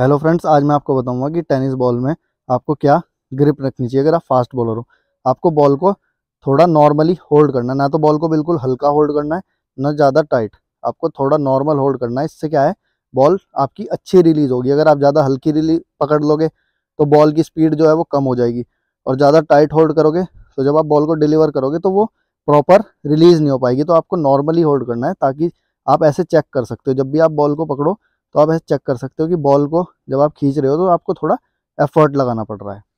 hello friends आज मैं आपको बताऊंगा कि टेनिस बॉल में आपको क्या ग्रिप रखनी चाहिए अगर आप फास्ट बॉलर हो आपको बॉल को थोड़ा नॉर्मली होल्ड करना है ना तो बॉल को बिल्कुल हल्का होल्ड करना है ना ज़्यादा टाइट आपको थोड़ा नॉर्मल होल्ड करना है इससे क्या है बॉल आपकी अच्छी रिलीज़ होगी अगर आप ज़्यादा हल्की रिलीज पकड़ लोगे तो बॉल की स्पीड जो है वो कम हो जाएगी और ज़्यादा टाइट होल्ड करोगे तो जब आप बॉल को डिलीवर करोगे तो वो प्रॉपर रिलीज़ नहीं हो पाएगी तो आपको नॉर्मली होल्ड करना है ताकि आप ऐसे चेक कर सकते हो जब भी आप बॉल को पकड़ो तो आप ऐसे चेक कर सकते हो कि बॉल को जब आप खींच रहे हो तो आपको थोड़ा एफर्ट लगाना पड़ रहा है